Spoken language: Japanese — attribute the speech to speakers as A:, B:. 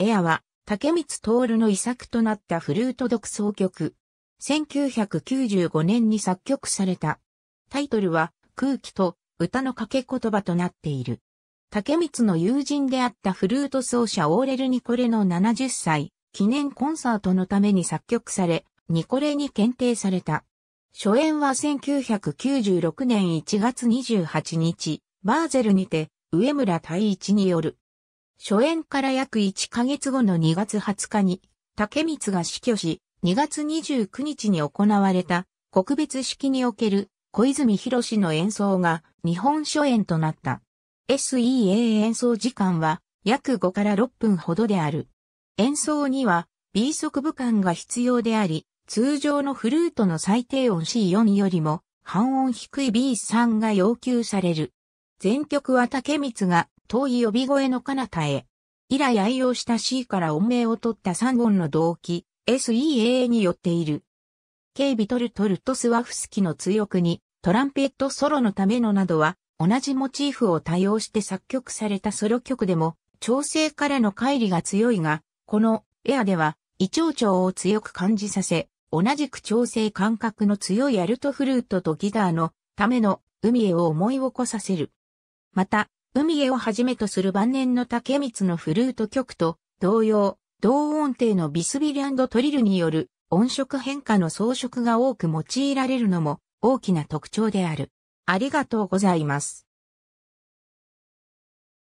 A: エアは、
B: 竹光徹の遺作となったフルート独奏曲。1995年に作曲された。タイトルは、空気と歌の掛け言葉となっている。竹光の友人であったフルート奏者オーレル・ニコレの70歳記念コンサートのために作曲され、ニコレに検定された。初演は1996年1月28日、バーゼルにて、上村太一による。初演から約1ヶ月後の2月20日に、竹光が死去し、2月29日に行われた、国別式における、小泉博士の演奏が、日本初演となった。SEA 演奏時間は、約5から6分ほどである。演奏には、B 速部感が必要であり、通常のフルートの最低音 C4 よりも、半音低い B3 が要求される。全曲は竹光が遠い呼び声の彼方へ。以来愛用した C から音名を取った3本の動機、SEA によっている。ケイビトルトルトスワフスキの強くに、トランペットソロのためのなどは、同じモチーフを多用して作曲されたソロ曲でも、調整からの乖離が強いが、このエアでは、胃腸調を強く感じさせ、同じく調整感覚の強いアルトフルートとギターのための海へを思い起こさせる。また、海へをはじめとする晩年の竹光のフルート曲と同様、同音程のビスビリトリルによる音色変化の装飾が多く用いられるのも大きな特徴である。ありがとうございます。